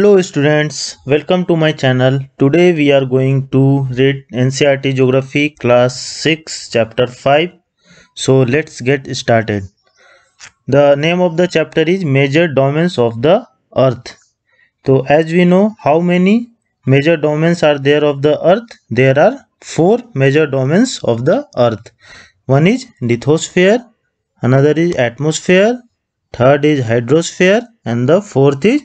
hello students welcome to my channel today we are going to read ncrt geography class 6 chapter 5 so let's get started the name of the chapter is major domains of the earth so as we know how many major domains are there of the earth there are four major domains of the earth one is lithosphere another is atmosphere third is hydrosphere and the fourth is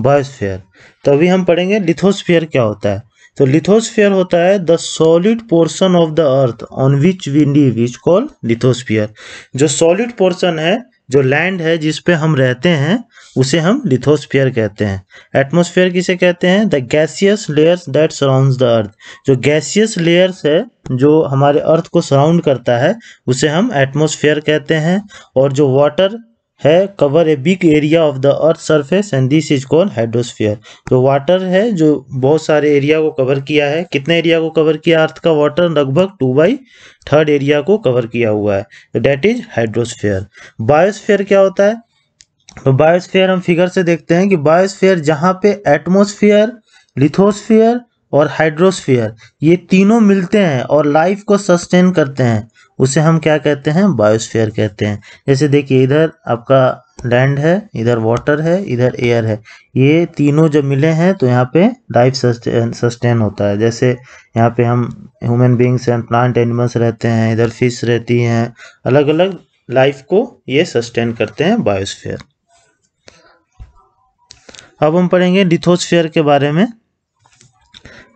biosphere तो अभी हम पढ़ेंगे lithosphere क्या होता है तो lithosphere होता है the solid portion of the earth on which we live is call lithosphere जो सॉलिड पोर्शन है जो लैंड है जिस पे हम रहते हैं उसे हम लिथोस्फीयर कहते हैं एटमोस्फेयर किसे कहते हैं the gaseous layers that surround the earth जो गैसियस लेयर्स है जो हमारे अर्थ को सराउंड करता है उसे हम एटमोस्फेयर कहते हैं और जो वाटर है cover a big area of the earth surface and this is call hydrosphere तो वाटर है जो बहुत सारे एरिया को कवर किया है कितने एरिया को कवर किया अर्थ का वाटर लगभग टू बाई थर्ड एरिया को कवर किया हुआ है डेट इज हाइड्रोस्फीयर बायोस्फीयर क्या होता है तो बायोस्फीयर हम फिगर से देखते हैं कि बायोस्फीयर जहाँ पे एटमोस्फियर लिथोस्फियर और हाइड्रोस्फियर ये तीनों मिलते हैं और लाइफ को सस्टेन करते हैं उसे हम क्या कहते हैं बायोस्फीयर कहते हैं जैसे देखिए इधर आपका लैंड है इधर वाटर है इधर एयर है ये तीनों जब मिले हैं तो यहाँ पे लाइफ सस्टेन होता है जैसे यहाँ पे हम human beings and plant animals रहते हैं इधर फिश रहती हैं अलग अलग लाइफ को ये सस्टेन करते हैं बायोस्फीयर अब हम पढ़ेंगे लिथोस्फीयर के बारे में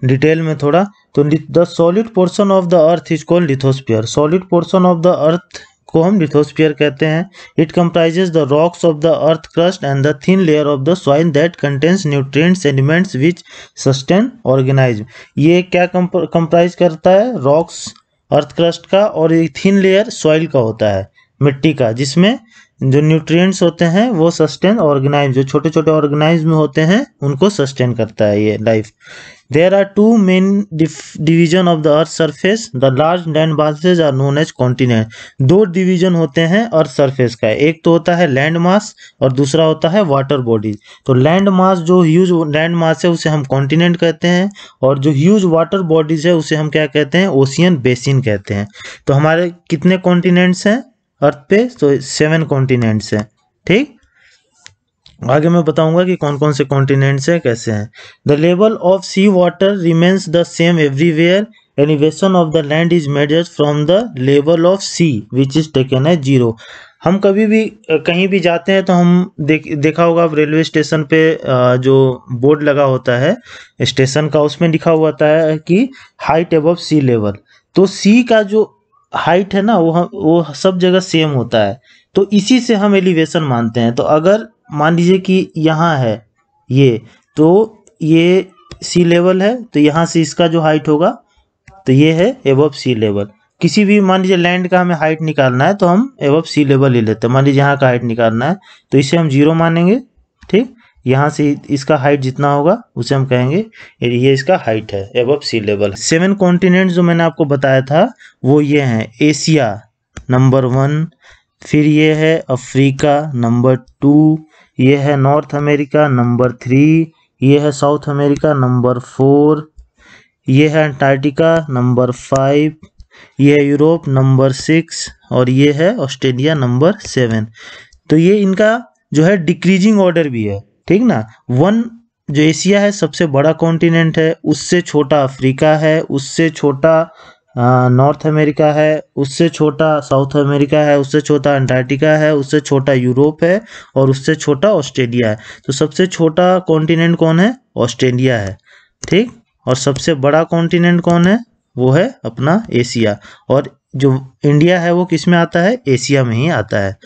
डिटेल में थोड़ा तो the solid portion of the earth is called lithosphere solid portion of the earth को हम लिथोस्फियर कहते हैं it comprises the rocks of the earth crust and the thin layer of the soil that contains nutrients elements which sustain organise ये क्या comprise करता है rocks earth crust का और ये थिन लेयर सॉइल का होता है मिट्टी का जिसमें जो न्यूट्रिएंट्स होते हैं वो सस्टेन ऑर्गेनाइज जो छोटे छोटे ऑर्गेनाइज में होते हैं उनको सस्टेन करता है ये life There are two main division of the earth surface. The large land masses are known as continent. दो division होते हैं अर्थ surface का एक तो होता है land mass और दूसरा होता है water bodies. तो land mass जो huge land mass है उसे हम continent कहते हैं और जो huge water bodies है उसे हम क्या कहते हैं ocean basin कहते हैं तो हमारे कितने continents हैं अर्थ पे तो सेवन कॉन्टिनेंट्स हैं ठीक आगे मैं बताऊंगा कि कौन कौन से कॉन्टिनेंट्स हैं कैसे हैं the level of sea water remains the same everywhere elevation of the land is measured from the level of sea which is taken है जीरो हम कभी भी कहीं भी जाते हैं तो हम देख देखा होगा रेलवे स्टेशन पे जो बोर्ड लगा होता है स्टेशन का उसमें लिखा हुआ होता है कि हाइट अब सी लेवल तो सी का जो हाइट है ना वो वो सब जगह सेम होता है तो इसी से हम एलिवेशन मानते हैं तो अगर मान लीजिए कि यहाँ है ये तो ये सी लेवल है तो यहाँ से इसका जो हाइट होगा तो ये है एब सी लेवल किसी भी मान लीजिए लैंड का हमें हाइट निकालना है तो हम एब सी लेवल ले लेते हैं मान लीजिए यहाँ का हाइट निकालना है तो इसे हम जीरो मानेंगे ठीक यहाँ से इसका हाइट जितना होगा उसे हम कहेंगे ये इसका हाइट है एब सी लेवल सेवन कॉन्टिनेंट जो मैंने आपको बताया था वो ये हैं एशिया नंबर वन फिर ये है अफ्रीका नंबर टू ये है नॉर्थ अमेरिका नंबर थ्री ये है साउथ अमेरिका नंबर फोर ये है अंटार्कटिका नंबर फाइव ये है यूरोप नंबर सिक्स और ये है ऑस्ट्रेलिया नंबर सेवन तो ये इनका जो है डिक्रीजिंग ऑर्डर भी है ठीक ना वन जो एशिया है सबसे बड़ा कॉन्टिनेंट है उससे छोटा अफ्रीका है उससे छोटा नॉर्थ अमेरिका है उससे छोटा साउथ अमेरिका है उससे छोटा अंटार्कटिका है उससे छोटा यूरोप है और उससे छोटा ऑस्ट्रेलिया है तो सबसे छोटा कॉन्टिनेंट कौन है ऑस्ट्रेलिया है ठीक और सबसे बड़ा कॉन्टिनेंट कौन है वो है अपना एशिया और जो इंडिया है वो किस में आता है एशिया में ही आता है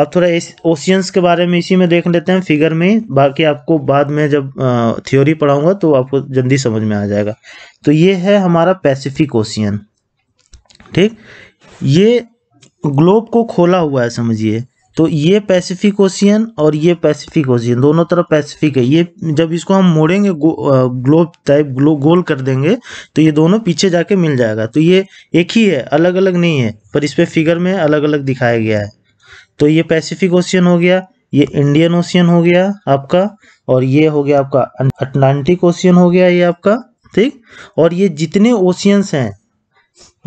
अब थोड़ा ओशियंस के बारे में इसी में देख लेते हैं फिगर में बाकी आपको बाद में जब थ्योरी पढ़ाऊंगा तो आपको जल्दी समझ में आ जाएगा तो ये है हमारा पैसिफिक ओशियन ठीक ये ग्लोब को खोला हुआ है समझिए तो ये पैसिफिक ओशियन और ये पैसिफिक ओशियन दोनों तरफ पैसिफिक है ये जब इसको हम मोड़ेंगे ग्लोब टाइप ग्लो गोल कर देंगे तो ये दोनों पीछे जाके मिल जाएगा तो ये एक ही है अलग अलग नहीं है पर इस पर फिगर में अलग अलग दिखाया गया है तो ये पैसिफिक ओशियन हो गया ये इंडियन ओशियन हो गया आपका और ये हो गया आपका अटलांटिक ओशियन हो गया ये आपका ठीक और ये जितने ओशियंस हैं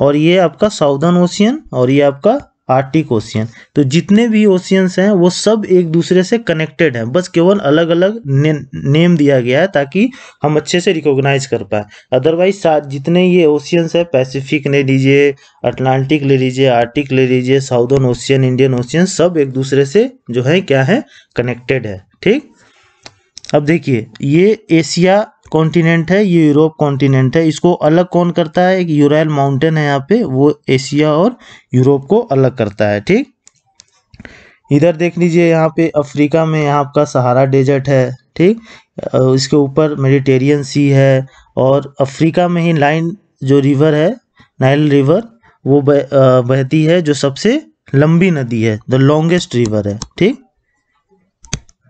और ये आपका साउदर्न ओशियन और ये आपका आर्टिक ओशियन तो जितने भी ओशियंस हैं वो सब एक दूसरे से कनेक्टेड हैं बस केवल अलग अलग ने, नेम दिया गया है ताकि हम अच्छे से रिकॉग्नाइज कर पाए अदरवाइज सात जितने ये ओशियंस हैं पैसिफिक ले लीजिए अटलांटिक ले लीजिए आर्टिक ले लीजिए साउदर्न ओशियन इंडियन ओशियन सब एक दूसरे से जो है क्या है कनेक्टेड है ठीक अब देखिए ये एशिया कॉन्टिनेंट है ये यूरोप कॉन्टिनेंट है इसको अलग कौन करता है एक यूराइल माउंटेन है यहाँ पे वो एशिया और यूरोप को अलग करता है ठीक इधर देख लीजिए यहाँ पे अफ्रीका में यहाँ आपका सहारा डेजर्ट है ठीक इसके ऊपर मेडिटेरियन सी है और अफ्रीका में ही लाइन जो रिवर है नाइल रिवर वो बह, बहती है जो सबसे लंबी नदी है द लॉन्गेस्ट रिवर है ठीक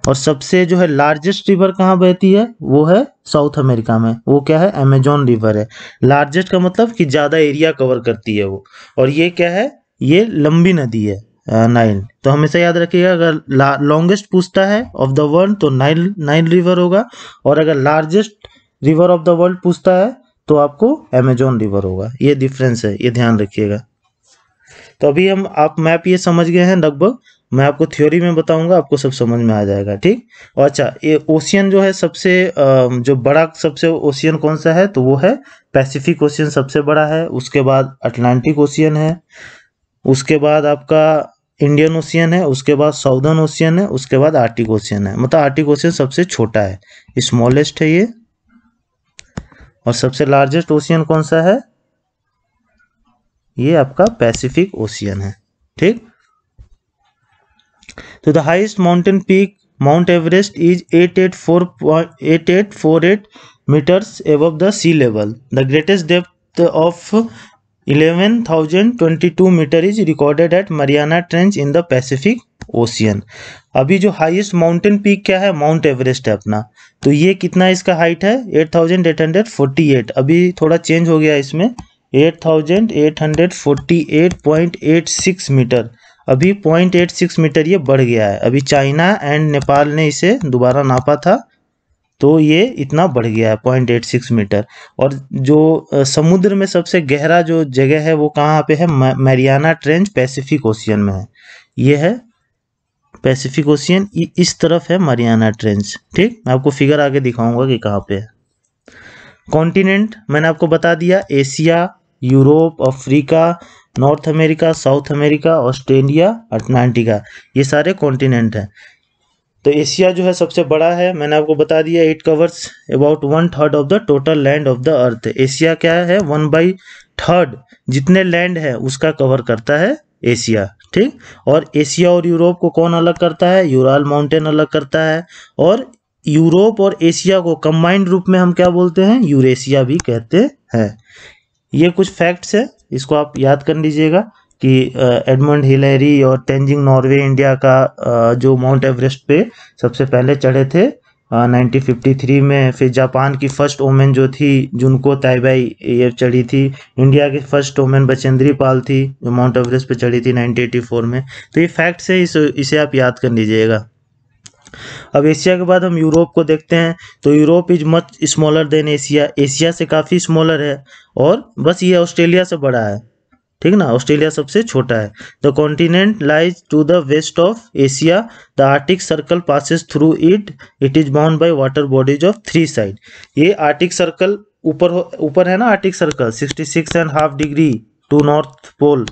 और सबसे जो है लार्जेस्ट रिवर कहाँ बहती है वो है साउथ अमेरिका में वो क्या है अमेजोन रिवर है लार्जेस्ट का मतलब कि ज़्यादा एरिया कवर करती है वो और ये क्या है ये लंबी नदी है नाइल तो हमेशा याद रखिएगा अगर लॉन्गेस्ट पूछता है ऑफ द वर्ल्ड तो नाइल नाइल रिवर होगा और अगर largest river of the world पूछता है तो आपको अमेजोन रिवर होगा ये डिफरेंस है ये ध्यान रखिएगा तो अभी हम आप मैप ये समझ गए हैं लगभग मैं आपको थ्योरी में बताऊंगा आपको सब समझ में आ जाएगा ठीक और अच्छा ये ओशियन जो है सबसे जो बड़ा सबसे ओशियन कौन सा है तो वो है पैसिफिक ओशियन सबसे बड़ा है उसके बाद अटलांटिक ओशियन है उसके बाद आपका इंडियन ओशियन है उसके बाद साउदर्न ओशियन है उसके बाद आर्टिक ओशियन है मतलब आर्टिक ओशियन सबसे छोटा है स्मॉलेस्ट है ये और सबसे लार्जेस्ट ओशियन कौन सा है ये आपका पैसिफिक ओशियन है ठीक तो the highest mountain peak Mount Everest is at eight four eight eight four eight metres above the sea level the greatest depth of eleven thousand twenty two metre is recorded at Mariana Trench in the Pacific Ocean अभी जो heist mountain peak क्या है mount Everest है अपना तो ये कितना इसका हाइट है eight eight thousand hundred forty eight अभी थोड़ा चेंज हो गया इसमें eight eight eight eight thousand hundred forty point six metre अभी पॉइंट एट सिक्स मीटर ये बढ़ गया है अभी चाइना एंड नेपाल ने इसे दोबारा नापा था तो ये इतना बढ़ गया है पॉइंट एट सिक्स मीटर और जो समुद्र में सबसे गहरा जो जगह है वो कहाँ पे है मैरियाना ट्रेंच पैसिफिक ओशियन में है ये है पैसिफिक ओशियन इस तरफ है मरियाना ट्रेंच ठीक मैं आपको फिगर आगे दिखाऊंगा कि कहाँ पे है कॉन्टिनेंट मैंने आपको बता दिया Asia Europe Africa North America South America Australia Antarctica ये सारे कॉन्टिनेंट हैं तो एशिया जो है सबसे बड़ा है मैंने आपको बता दिया it covers about one third of the total land of the earth Asia क्या है वन बाई थर्ड जितने लैंड है उसका कवर करता है एशिया ठीक और एशिया और यूरोप को कौन अलग करता है यूराल माउंटेन अलग करता है और यूरोप और एशिया को कंबाइंड रूप में हम क्या बोलते हैं यूरेशिया भी कहते हैं ये कुछ फैक्ट्स है इसको आप याद कर लीजिएगा कि एडमंड हिलेरी और टेंजिंग नॉर्वे इंडिया का जो माउंट एवरेस्ट पे सबसे पहले चढ़े थे 1953 में फिर जापान की फर्स्ट ओमेन जो थी जुनको ताइबाई ये चढ़ी थी इंडिया की फर्स्ट ओमेन बचेंद्री पाल थी जो माउंट एवरेस्ट पे चढ़ी थी 1984 में तो ये फैक्ट्स है इस, इसे आप याद कर लीजिएगा अब एशिया के बाद हम यूरोप को देखते हैं तो Europe is much smaller than Asia Asia से काफ़ी स्मॉलर है और बस ये ऑस्ट्रेलिया से बड़ा है ठीक ना ऑस्ट्रेलिया सबसे छोटा है the continent lies to the west of Asia the Arctic Circle passes through it it is bound by water bodies of three side ये आर्टिक सर्कल ऊपर ऊपर है ना Arctic Circle sixty six and half degree to North Pole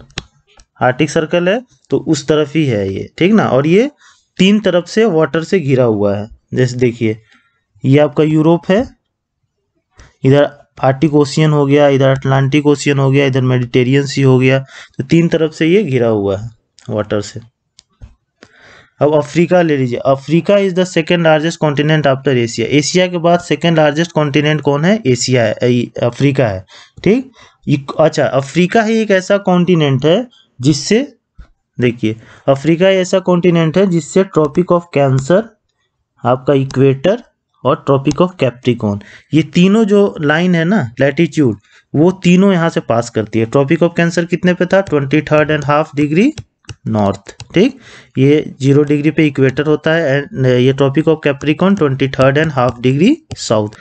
Arctic Circle है तो उस तरफ ही है ये ठीक ना और ये तीन तरफ से वाटर से घिरा हुआ है जैसे देखिए ये आपका यूरोप है इधर आर्टिक ओशियन हो गया इधर अटलांटिक ओशियन हो गया इधर मेडिटेरियन सी हो गया तो तीन तरफ से ये घिरा हुआ है वाटर से अब अफ्रीका ले लीजिए Africa is the second largest continent after Asia Asia के बाद सेकेंड लार्जेस्ट कॉन्टिनेंट कौन है एशिया है अफ्रीका है ठीक अच्छा अफ्रीका ही एक ऐसा कॉन्टिनेंट है जिससे देखिए अफ्रीका ऐसा कॉन्टिनेंट है जिससे ट्रॉपिक ऑफ कैंसर आपका इक्वेटर और ट्रॉपिक ऑफ कैप्टिकॉन ये तीनों जो लाइन है ना लैटिट्यूड वो तीनों यहाँ से पास करती है ट्रॉपिक ऑफ कैंसर कितने पे था twenty third and half degree north ठीक ये जीरो डिग्री पे इक्वेटर होता है एंड ये Tropic of Capricorn twenty third and half degree south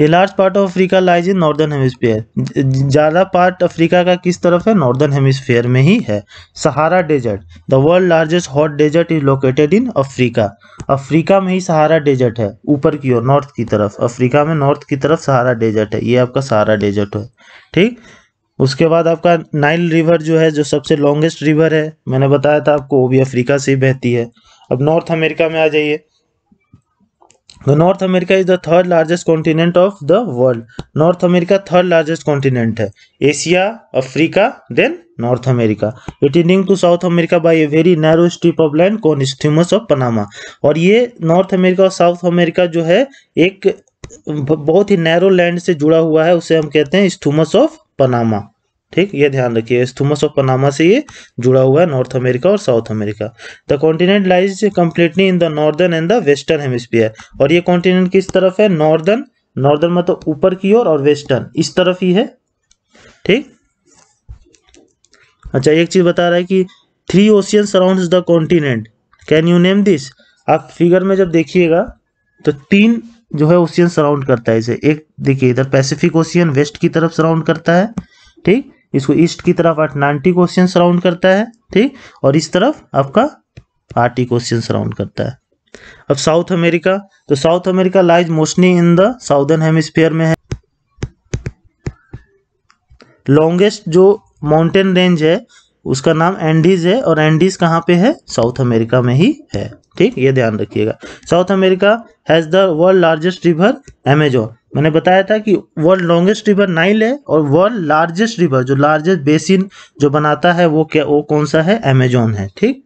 a large part of Africa lies in northern hemisphere ज़्यादा पार्ट अफ्रीका का किस तरफ है नॉर्दर्न हेमिसफेयर में ही है Sahara desert the world largest hot desert is located in Africa Africa में ही सहारा डेजर्ट है ऊपर की ओर नॉर्थ की तरफ अफ्रीका में नॉर्थ की तरफ सहारा डेजर्ट है ये आपका सहारा डेजर्ट है ठीक उसके बाद आपका नाइल रिवर जो है जो सबसे लॉन्गेस्ट रिवर है मैंने बताया था आपको वो भी अफ्रीका से ही बहती है अब नॉर्थ अमेरिका में आ जाइए तो North America is the third largest continent of the world North America third largest continent है Asia Africa then North America it ending to South America by a very narrow strip of land isthmus of Panama और ये North America और South America जो है एक बहुत ही narrow land से जुड़ा हुआ है उसे हम कहते हैं स्थूमस ऑफ पनामा ठीक ये ध्यान रखिए थूमस ऑफ पनामा से ये जुड़ा हुआ है नॉर्थ अमेरिका और South America the continent lies completely in the northern and the western hemisphere और ये कॉन्टिनेंट किस तरफ है नॉर्दर्न नॉर्दर्न मतलब ऊपर की ओर और, और वेस्टर्न इस तरफ ही है ठीक अच्छा एक चीज बता रहा है कि three ocean surround the continent can you name this आप फिगर में जब देखिएगा तो तीन जो है ओशियन सराउंड करता है इसे एक देखिए इधर पैसिफिक ओशियन वेस्ट की तरफ सराउंड करता है ठीक इसको ईस्ट की तरफ आठ नाइन्टी क्वेश्चन राउंड करता है ठीक और इस तरफ आपका आर्टी क्वेश्चन राउंड करता है अब साउथ अमेरिका तो South America lies mostly in the southern hemisphere में है लॉन्गेस्ट जो माउंटेन रेंज है उसका नाम एंडीज है और एंडीज कहाँ पे है साउथ अमेरिका में ही है ठीक ये ध्यान रखिएगा South America has the world largest river Amazon मैंने बताया था कि वर्ल्ड लॉन्गेस्ट रिवर नाइल है और वर्ल्ड लार्जेस्ट रिवर जो लार्जेस्ट बेसिन जो बनाता है वो क्या वो कौन सा है अमेजोन है ठीक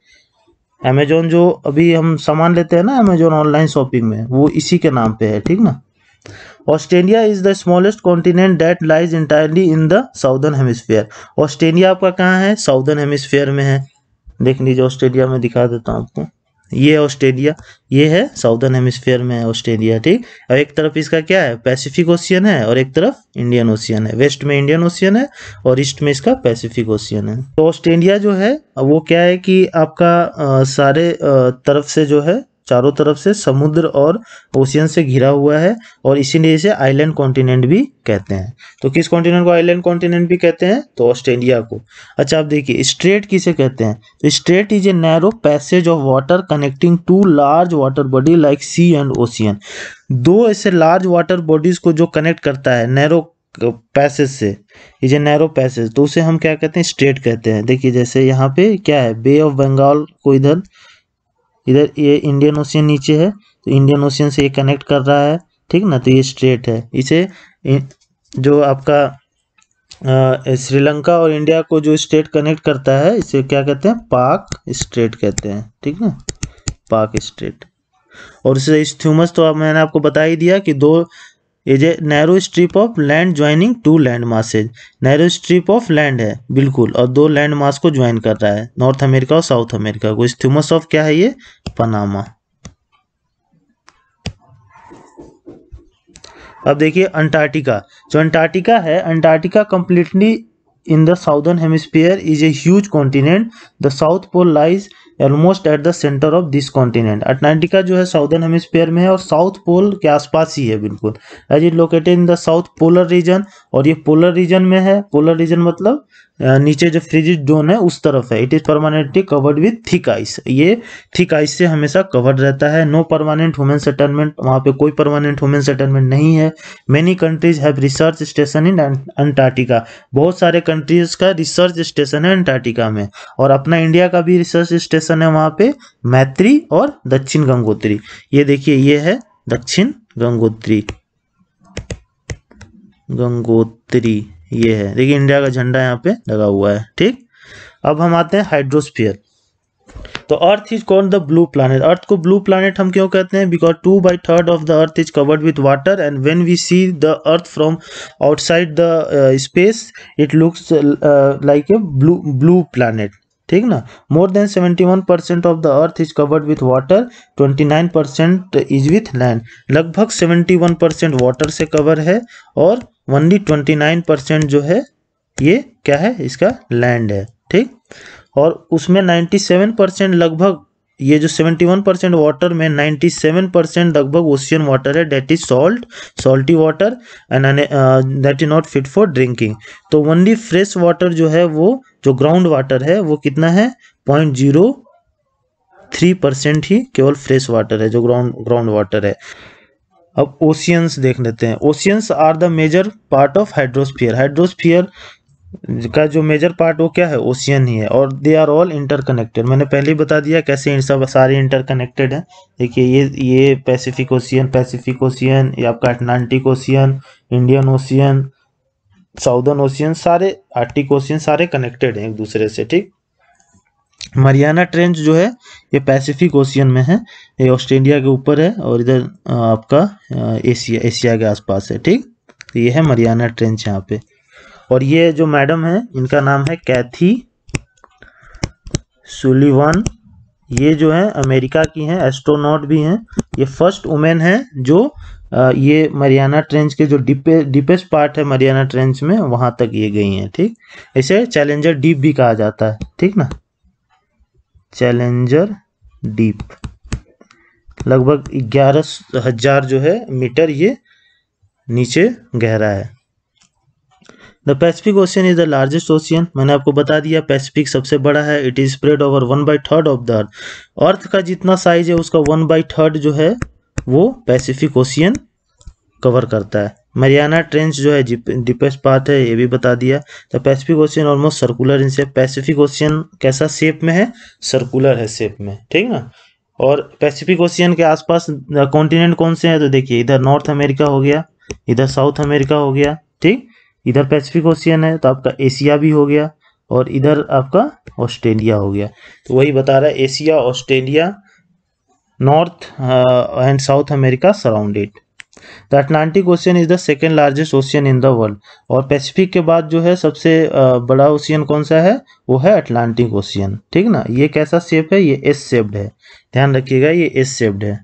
अमेजोन जो अभी हम सामान लेते हैं ना अमेजोन ऑनलाइन शॉपिंग में वो इसी के नाम पे है ठीक ना Australia is the smallest continent that lies entirely in the southern hemisphere Australia आपका कहाँ है साउदर्न हेमिसफेयर में है देख लीजिए ऑस्ट्रेलिया में दिखा देता हूँ आपको ये ऑस्ट्रेलिया ये है साउथर्न हेमिस्फेयर में ऑस्ट्रेलिया ठीक और एक तरफ इसका क्या है पैसिफिक ओशियन है और एक तरफ इंडियन ओशियन है वेस्ट में इंडियन ओशियन है और ईस्ट में इसका पैसिफिक ओशियन है तो ऑस्ट्रेलिया जो है वो क्या है कि आपका आ, सारे आ, तरफ से जो है चारों तरफ से समुद्र और ओशियन से घिरा हुआ है और इसीलिए इसे आइलैंड कॉन्टिनेंट भी कहते हैं तो किस कॉन्टिनेंट को आइलैंड कॉन्टिनेंट भी कहते हैं तो ऑस्ट्रेलिया को अच्छा आप देखिए स्ट्रेट किसे कहते हैं तो strait is a narrow passage of water connecting two large water body like sea and ocean दो ऐसे लार्ज वाटर बॉडीज को जो कनेक्ट करता है नैरो पैसेज से ये जो नैरो पैसेज तो उसे हम क्या कहते हैं स्ट्रेट कहते हैं देखिए जैसे यहाँ पे क्या है बे ऑफ बंगाल को इधर इधर ये इंडियन ओशियन नीचे है तो इंडियन ओशियन से ये कनेक्ट कर रहा है ठीक ना तो ये स्ट्रेट है इसे जो आपका श्रीलंका और इंडिया को जो स्टेट कनेक्ट करता है इसे क्या कहते हैं पाक स्ट्रेट कहते हैं ठीक ना पाक स्ट्रेट और इसे इस थ्यूमस तो आप मैंने आपको बता ही दिया कि दो is a narrow strip of land joining two land masses narrow strip of land है बिल्कुल और दो लैंड मास को ज्वाइन कर रहा है नॉर्थ अमेरिका और साउथ अमेरिका को इस्थ्यूमस ऑफ क्या है ये पनामा अब देखिए अंटार्कटिका जो अंटार्कटिका है Antarctica completely in the southern hemisphere is a huge continent the South Pole lies almost at the centre of this continent Antarctica जो है साउदर्न हेमिस्फेयर में है और साउथ पोल के आसपास ही है बिल्कुल as it located in the south polar region और ये पोलर रीजन में है पोलर रीजन मतलब नीचे जो फ्रिजिड जोन है उस तरफ है it is permanently covered with thick ice ये थिक आइस से हमेशा कवर्ड रहता है नो परमानेंट वुमेन सेटलमेंट वहाँ पे कोई परमानेंट वुमेन सेटलमेंट नहीं है many countries have research station in Antarctica बहुत सारे कंट्रीज का रिसर्च स्टेशन है अंटार्टिका में और अपना इंडिया का भी रिसर्च स्टेशन लोकेशन है वहाँ पे मैत्री और दक्षिण गंगोत्री ये देखिए ये है दक्षिण गंगोत्री गंगोत्री ये है देखिए इंडिया का झंडा यहाँ पे लगा हुआ है ठीक अब हम आते हैं हाइड्रोस्फीयर तो earth is called the blue planet earth को ब्लू प्लानट हम क्यों कहते हैं because two by third of the earth is covered with water and when we see the earth from outside the space it looks like a blue blue planet ठीक ना more than seventy one percent of the earth is covered with water twenty nine percent is with land लगभग seventy one percent water से cover है और only twenty nine percent जो है ये क्या है इसका लैंड है ठीक और उसमें नाइन्टी सेवन परसेंट लगभग ये जो सेवेंटी वन परसेंट वाटर में नाइन्टी सेवन परसेंट लगभग ओशियन वाटर है that is salt salty water and that is not fit for drinking तो ओनली फ्रेश वाटर जो है वो जो ग्राउंड वाटर है वो कितना है पॉइंट जीरो थ्री परसेंट ही केवल फ्रेश वाटर है जो ग्राउंड ग्राउंड वाटर है अब ओशियंस देख लेते हैं oceans are the major part of hydrosphere hydrosphere का जो मेजर पार्ट वो क्या है ओशियन ही है और दे आर ऑल इंटरकनेक्टेड मैंने पहले ही बता दिया कैसे इन सब सारे इंटरकनेक्टेड हैं देखिए ये ये पैसिफिक ओशियन पैसिफिक ओशियन ये आपका Atlantic Ocean Indian Ocean Southern Ocean सारे आर्टिक ओशियन सारे कनेक्टेड हैं एक दूसरे से ठीक मरियाना ट्रेंच जो है ये पैसिफिक ओशियन में है ये ऑस्ट्रेलिया के ऊपर है और इधर आपका एशिया एशिया के आसपास है ठीक तो ये है मरियाना ट्रेंच यहाँ पे और ये जो मैडम है इनका नाम है कैथी सुलिवन ये जो है अमेरिका की हैं एस्ट्रोनॉट भी हैं ये फर्स्ट वुमेन है जो ये मरियाना ट्रेंच के जो डीपे डीपेस्ट पार्ट है मरियाना ट्रेंच में वहाँ तक ये गई हैं ठीक इसे चैलेंजर डीप भी कहा जाता है ठीक ना चैलेंजर डीप लगभग ग्यारह हजार जो है मीटर ये नीचे गहरा है the Pacific Ocean is the largest ocean मैंने आपको बता दिया पैसिफिक सबसे बड़ा है it is spread over one by third of the earth earth का जितना साइज है उसका वन बाई थर्ड जो है वो पैसिफिक ओशियन कवर करता है मरियाना ट्रेंच जो है डिपेस्ट पार्ट है ये भी बता दिया तो पैसिफिक ओशियन ऑलमोस्ट सर्कुलर इनसे पैसिफिक ओशियन कैसा शेप में है सर्कुलर है शेप में ठीक ना और पैसिफिक ओशियन के आसपास कॉन्टिनेंट कौन से हैं तो देखिए इधर नॉर्थ अमेरिका हो गया इधर साउथ अमेरिका हो गया ठीक इधर पैसिफिक ओशियन है तो आपका एशिया भी हो गया और इधर आपका ऑस्ट्रेलिया हो गया तो वही बता रहा है Asia Australia North uh, and South America surround it. The Atlantic Ocean is the second largest ocean in the world और पैसिफिक के बाद जो है सबसे uh, बड़ा ओशियन कौन सा है वो है अटलांटिक ओशियन ठीक ना ये कैसा शेप है ये एस शेप्ड है ध्यान रखिएगा ये एस शेप्ड है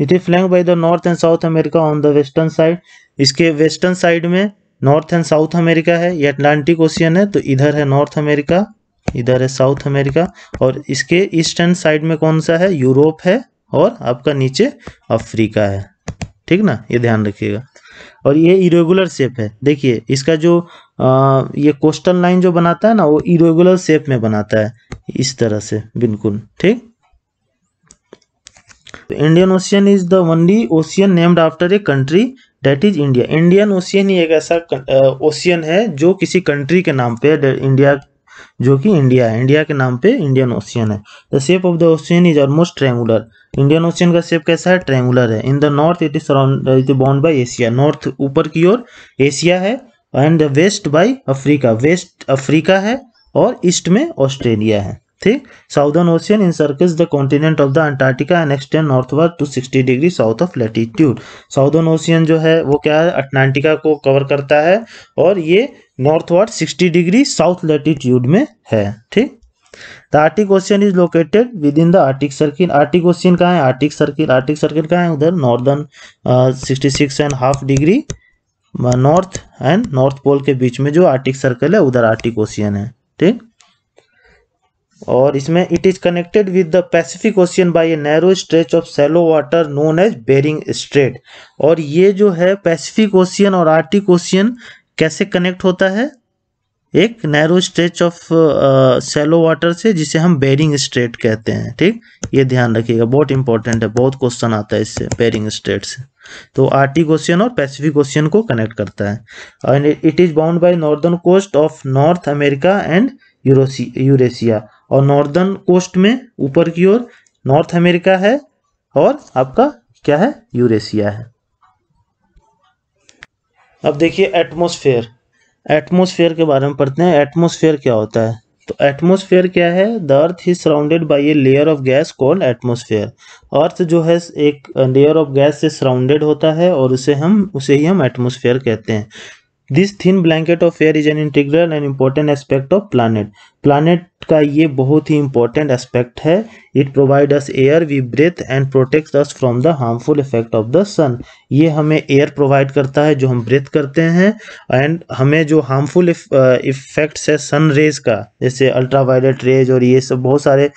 it is flanked by the North and South America on the western side इसके वेस्टर्न साइड में नॉर्थ एंड साउथ अमेरिका है ये अटलांटिक ओशियन है तो इधर है नॉर्थ अमेरिका इधर है साउथ अमेरिका और इसके ईस्टर्न साइड में कौन सा है यूरोप है और आपका नीचे अफ्रीका है ठीक ना ये ध्यान रखिएगा और ये इरेगुलर शेप है देखिए इसका जो आ, ये कोस्टल लाइन जो बनाता है ना वो इरेगुलर शेप में बनाता है इस तरह से बिल्कुल ठीक Indian Ocean is the only ocean named after a country that is India Indian Ocean ही एक ऐसा ओशियन है जो किसी कंट्री के नाम पे इंडिया जो कि इंडिया है इंडिया के नाम पे इंडियन ओशियन है the shape of the ocean is almost triangular Indian Ocean का शेप कैसा है ट्रेंगुलर है in the north it is surround it is bound by Asia north ऊपर की ओर एशिया है and west by Africa west Africa है और ईस्ट में ऑस्ट्रेलिया है ठीक Southern Ocean encircles the continent of the Antarctica and extend northward to 60 degree south of latitude southern ocean जो है वो क्या है अटलांटिका को कवर करता है और ये नॉर्थवर्ड 60 डिग्री साउथ लैटिट्यूड में है ठीक the Arctic Ocean is located within the Arctic Circle Arctic Ocean कहाँ है आर्टिक सर्किल आर्टिक सर्किल कहाँ है उधर northern sixty six and half degree north and North Pole के बीच में जो आर्टिक सर्कल है उधर आर्टिक ओशियन है ठीक और इसमें it is connected with the Pacific Ocean by a narrow stretch of shallow water known as Bering Strait और ये जो है पैसिफिक ओशियन और आर्टिक ओशियन कैसे कनेक्ट होता है एक narrow stretch of shallow water से जिसे हम बेरिंग स्ट्रेट कहते हैं ठीक ये ध्यान रखिएगा बहुत इंपॉर्टेंट है बहुत क्वेश्चन आता है इससे बेरिंग स्ट्रेट से तो आर्टिक ओशियन और पैसिफिक ओशियन को कनेक्ट करता है and it is bound by northern coast of North America and Eurasia और नॉर्दर्न कोस्ट में ऊपर की ओर नॉर्थ अमेरिका है और आपका क्या है यूरेशिया है अब देखिए एटमोसफेयर एटमोसफेयर के बारे में पढ़ते हैं एटमोसफेयर क्या होता है तो एटमोसफेयर क्या है the earth is surrounded by a layer of gas called atmosphere earth जो है एक लेयर ऑफ गैस से सराउंडेड होता है और उसे हम उसे ही हम एटमोसफेयर कहते हैं this thin blanket of air is an integral and important aspect of planet planet का ये बहुत ही इंपॉर्टेंट एस्पेक्ट है it provide us air we breathe and protect us from the harmful effect of the sun ये हमें air provide करता है जो हम ब्रेथ करते हैं एंड हमें जो हार्मफुल इफेक्ट्स uh, है सन रेज का जैसे अल्ट्रा वायलेट रेज और ये सब बहुत सारे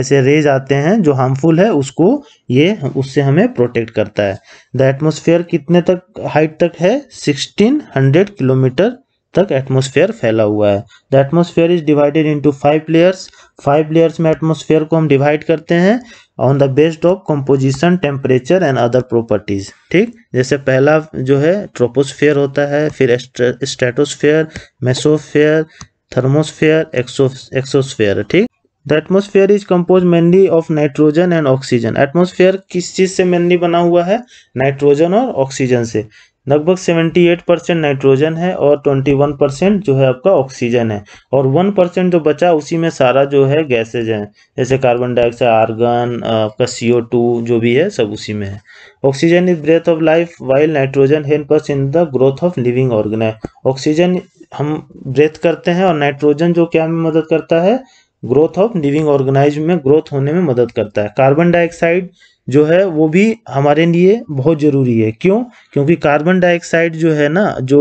ऐसे रेज आते हैं जो हार्मफुल है उसको ये उससे हमें प्रोटेक्ट करता है द एटमोसफेयर कितने तक हाइट तक है सिक्सटीन हंड्रेड किलोमीटर तक एटमोसफेयर फैला हुआ है the atmosphere is divided into five layers five layers में एटमोसफेयर को हम डिवाइड करते हैं on the based of composition temperature and other properties ठीक जैसे पहला जो है ट्रोपोस्फेयर होता है फिर स्टेटोस्फेयर मेसोफेयर थर्मोस्फेयर एक्सोस्फेयर ठीक the atmosphere is compose mainly of nitrogen and oxygen atmosphere किस चीज़ से मेनली बना हुआ है नाइट्रोजन और ऑक्सीजन से लगभग 78 परसेंट नाइट्रोजन है और 21 परसेंट जो है आपका ऑक्सीजन है और 1 परसेंट जो बचा उसी में सारा जो है गैसेज हैं जैसे कार्बन डाइऑक्साइड आर्गन आपका सी जो भी है सब उसी में है oxygen is breath of life while nitrogen help us in the growth of living organise oxygen हम ब्रेथ करते हैं और नाइट्रोजन जो क्या हमें मदद करता है ग्रोथ ऑफ लिविंग ऑर्गेनाइज में ग्रोथ होने में मदद करता है कार्बन डाइऑक्साइड जो है वो भी हमारे लिए बहुत ज़रूरी है क्यों क्योंकि कार्बन डाइऑक्साइड जो है ना जो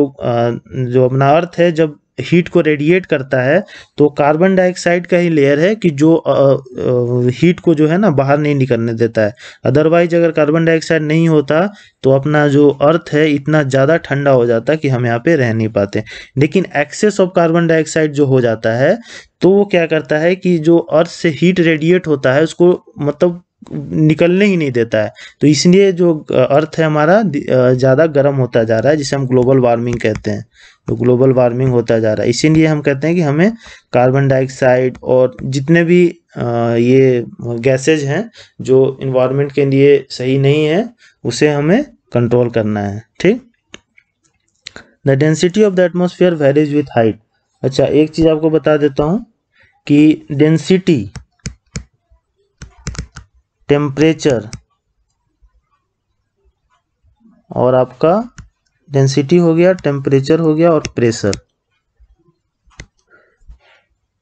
जो अपना अर्थ है जब हीट को रेडिएट करता है तो कार्बन डाइऑक्साइड का ही लेयर है कि जो आ, आ, हीट को जो है ना बाहर नहीं निकलने देता है अदरवाइज अगर कार्बन डाइऑक्साइड नहीं होता तो अपना जो अर्थ है इतना ज़्यादा ठंडा हो जाता कि हम यहाँ पे रह नहीं पाते लेकिन एक्सेस ऑफ कार्बन डाइऑक्साइड जो हो जाता है तो वो क्या करता है कि जो अर्थ से हीट रेडिएट होता है उसको मतलब निकलने ही नहीं देता है तो इसलिए जो अर्थ है हमारा ज़्यादा गर्म होता जा रहा है जिसे हम ग्लोबल वार्मिंग कहते हैं तो ग्लोबल वार्मिंग होता जा रहा है इसीलिए हम कहते हैं कि हमें कार्बन डाइऑक्साइड और जितने भी ये गैसेज हैं जो इन्वायरमेंट के लिए सही नहीं है उसे हमें कंट्रोल करना है ठीक the density of the atmosphere varies with height अच्छा एक चीज़ आपको बता देता हूँ कि डेंसिटी टेम्परेचर और आपका डेंसिटी हो गया टेम्परेचर हो गया और प्रेशर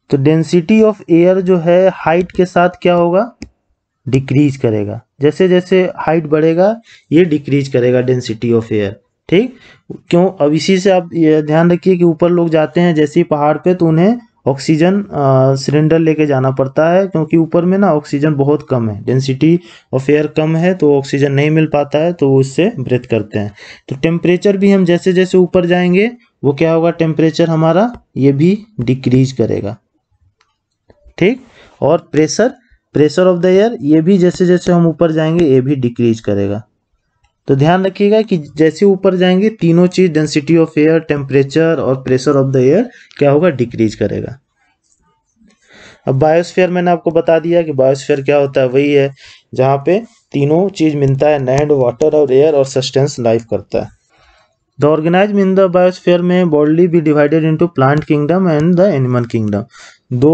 तो डेंसिटी ऑफ एयर जो है हाइट के साथ क्या होगा डिक्रीज करेगा जैसे जैसे हाइट बढ़ेगा ये डिक्रीज करेगा डेंसिटी ऑफ एयर ठीक क्यों अब इसी से आप ध्यान रखिए कि ऊपर लोग जाते हैं जैसे ही पहाड़ पे तो उन्हें ऑक्सीजन सिलेंडर लेके जाना पड़ता है क्योंकि ऊपर में ना ऑक्सीजन बहुत कम है डेंसिटी ऑफ एयर कम है तो ऑक्सीजन नहीं मिल पाता है तो वो इससे ब्रेथ करते हैं तो टेम्परेचर भी हम जैसे जैसे ऊपर जाएंगे वो क्या होगा टेम्परेचर हमारा ये भी डिक्रीज करेगा ठीक और pressure pressure of the air ये भी जैसे जैसे हम ऊपर जाएंगे ये भी डिक्रीज करेगा तो ध्यान रखिएगा कि जैसे ऊपर जाएंगे तीनों चीज डेंसिटी ऑफ एयर टेम्परेचर और प्रेशर ऑफ द एयर क्या होगा डिक्रीज करेगा अब बायोस्फीयर मैंने आपको बता दिया कि बायोस्फीयर क्या होता है वही है जहाँ पे तीनों चीज मिलता है लैंड वाटर और एयर और सस्टेंस लाइफ करता है the organise in the biosphere में बॉडली भी divided into plant kingdom and the animal kingdom दो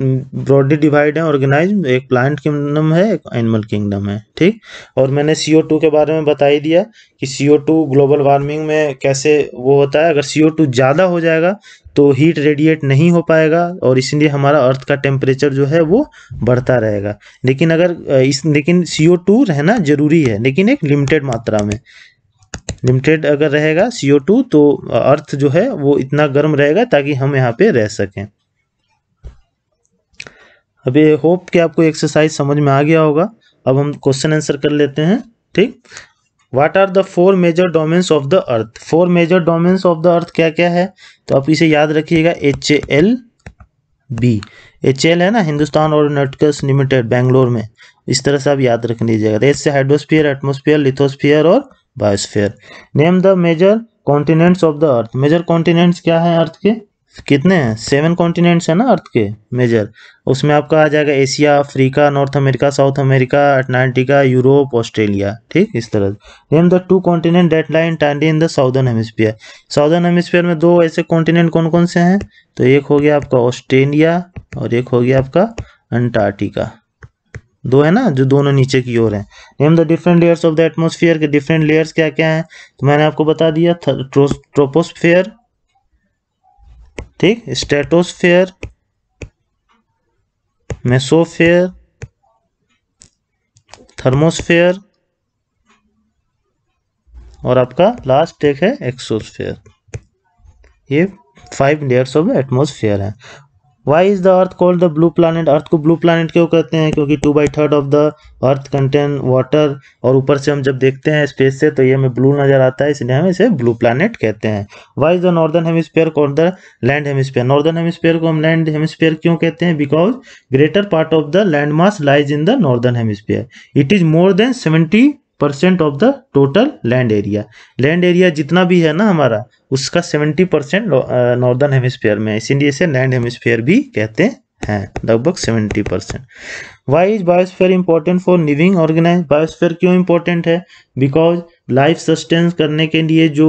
ब्रॉडली डिवाइड है ऑर्गेनाइज एक प्लांट किंगडम है एक एनिमल किंगडम है ठीक और मैंने सी टू के बारे में बता ही दिया कि C O two global warming में कैसे वो होता है अगर सी ओ टू ज़्यादा हो जाएगा तो हीट रेडिएट नहीं हो पाएगा और इसलिए हमारा अर्थ का टेम्परेचर जो है वो बढ़ता रहेगा लेकिन अगर इस लेकिन सी ओ टू रहना ज़रूरी है लेकिन एक लिमिटेड मात्रा में लिमिटेड अगर रहेगा सी टू तो अर्थ जो है वो इतना गर्म रहेगा ताकि हम यहाँ पे रह सकें अब ये होप कि आपको एक्सरसाइज समझ में आ गया होगा अब हम क्वेश्चन आंसर कर लेते हैं ठीक what are the four major domains of the earth four major domains of the earth क्या क्या है तो आप इसे याद रखिएगा H A L B H L है ना हिंदुस्तान और नटकस लिमिटेड बैंगलोर में इस तरह से आप याद रख लीजिएगा एस से हाइड्रोस्फियर एटमोस्फियर लिथोस्फियर और biosphere name the major continents of the earth major continents क्या है अर्थ के कितने हैं सेवन कॉन्टिनेंट्स हैं ना अर्थ के मेजर उसमें आपका आ जाएगा Asia Africa North America South America Antarctica Europe Australia ठीक इस तरह name the two continent that lie टैंडी in the southern hemisphere southern hemisphere में दो ऐसे कॉन्टिनेंट कौन कौन से हैं तो एक हो गया आपका ऑस्ट्रेलिया और एक हो गया आपका अंटार्कटिका दो है ना जो दोनों नीचे की ओर है name the different layers of the atmosphere के डिफरेंट लेयर्स क्या क्या हैं तो मैंने आपको बता दिया ट्रोपोस्फेयर ठीक स्टेटोस्फेयर मेसोफेयर थर्मोस्फेयर और आपका लास्ट एक है एक्सोस्फेयर ये फाइव लेयर्स ऑफ एटमोसफेयर है why is the earth call the blue planet earth को ब्लू प्लानट क्यों कहते हैं क्योंकि two by third of the earth contain water और ऊपर से हम जब देखते हैं स्पेस से तो ये हमें ब्लू नजर आता है इसलिए हम इसे ब्लू प्लानट कहते हैं why is the northern hemisphere call the land hemisphere northern hemisphere को हम लैंड हेमिस्फेयर क्यों कहते हैं because greater part of the land mass lies in the northern hemisphere it is more than seventy percent of the total land area land area जितना भी है ना हमारा उसका सेवेंटी परसेंट नॉर्दर्न हेमिस्फेयर में इसीलिए इसे लैंड हेमिस्फेयर भी कहते हैं लगभग seventy percent why is biosphere important for living organise biosphere क्यों इंपॉर्टेंट है बिकॉज लाइफ सस्टेंस करने के लिए जो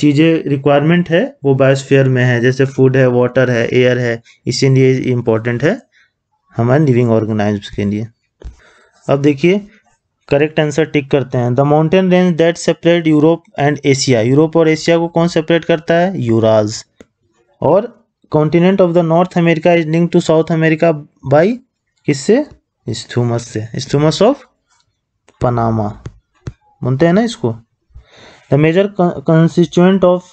चीज़ें रिक्वायरमेंट है वो बायोस्फेयर में है जैसे फूड है वाटर है एयर है इसीलिए इंपॉर्टेंट है हमारे लिविंग ऑर्गेनाइज के लिए अब देखिए करेक्ट आंसर टिक करते हैं the mountain range that separate Europe and Asia Europe और एशिया को कौन सेपरेट करता है यूराज और continent of the North America is link to South America by किससे स्थूमस से स्थूमस ऑफ पनामा बोलते हैं ना इसको the major constituent of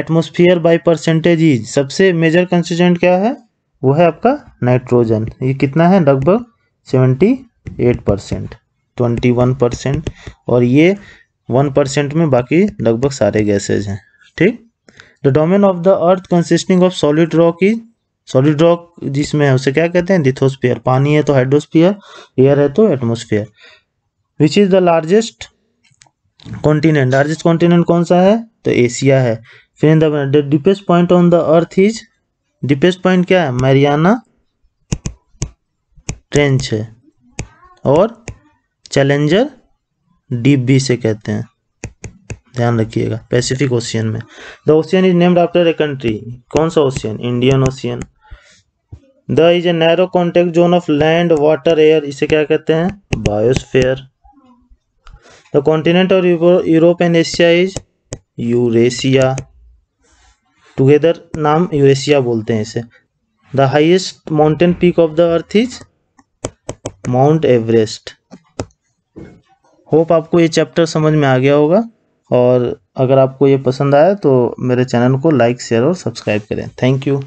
atmosphere by percentage is सबसे मेजर कंस्टिट्यूएंट क्या है वो है आपका नाइट्रोजन ये कितना है लगभग seventy eight percent twenty one percent और ये वन परसेंट में बाकी लगभग सारे गैसेज हैं ठीक the domain of the earth consisting of solid rock is solid rock जिसमें है उसे क्या कहते हैं डिथोस्फियर पानी है तो हाइड्रोस्फियर एयर है तो atmosphere which is the largest continent largest continent कौन सा है तो एशिया है फिर in the deepest point on the earth is deepest point क्या है मैरियाना ट्रेंच है और चैलेंजर डीप बी से कहते हैं ध्यान रखिएगा पैसिफिक ओशियन में the ocean is named after a country कौन सा ocean Indian Ocean the is a narrow contact zone of land water air इसे क्या कहते हैं biosphere the continent of Europe and Asia is Eurasia together नाम Eurasia बोलते हैं इसे the highest mountain peak of the earth is Mount Everest hope आपको ये चैप्टर समझ में आ गया होगा और अगर आपको ये पसंद आया तो मेरे चैनल को लाइक शेयर और सब्सक्राइब करें थैंक यू